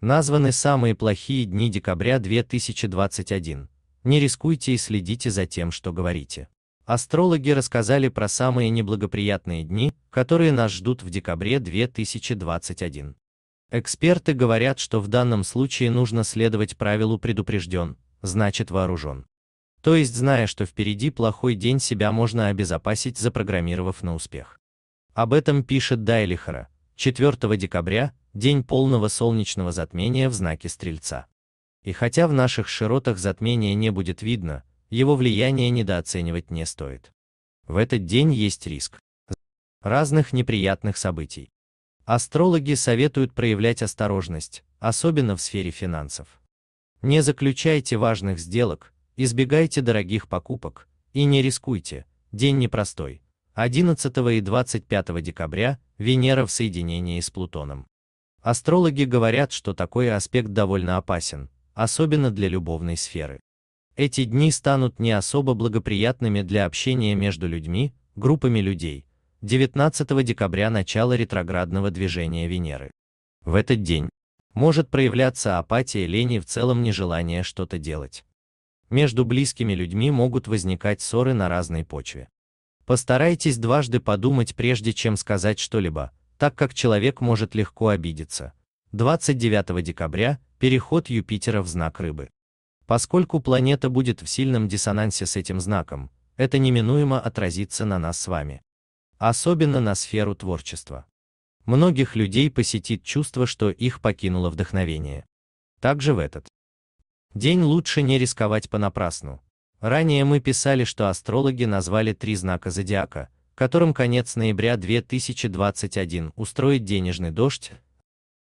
Названы самые плохие дни декабря 2021. Не рискуйте и следите за тем, что говорите. Астрологи рассказали про самые неблагоприятные дни, которые нас ждут в декабре 2021. Эксперты говорят, что в данном случае нужно следовать правилу предупрежден, значит вооружен. То есть зная, что впереди плохой день, себя можно обезопасить, запрограммировав на успех. Об этом пишет Дайлихара. 4 декабря день полного солнечного затмения в знаке Стрельца. И хотя в наших широтах затмение не будет видно, его влияние недооценивать не стоит. В этот день есть риск разных неприятных событий. Астрологи советуют проявлять осторожность, особенно в сфере финансов. Не заключайте важных сделок, избегайте дорогих покупок и не рискуйте, день непростой. 11 и 25 декабря Венера в соединении с Плутоном. Астрологи говорят, что такой аспект довольно опасен, особенно для любовной сферы. Эти дни станут не особо благоприятными для общения между людьми, группами людей. 19 декабря начало ретроградного движения Венеры. В этот день может проявляться апатия, лень и в целом нежелание что-то делать. Между близкими людьми могут возникать ссоры на разной почве. Постарайтесь дважды подумать прежде чем сказать что-либо, так как человек может легко обидеться. 29 декабря – переход Юпитера в знак рыбы. Поскольку планета будет в сильном диссонансе с этим знаком, это неминуемо отразится на нас с вами. Особенно на сферу творчества. Многих людей посетит чувство, что их покинуло вдохновение. Также в этот день лучше не рисковать понапрасну. Ранее мы писали, что астрологи назвали три знака зодиака – которым конец ноября 2021 устроит денежный дождь,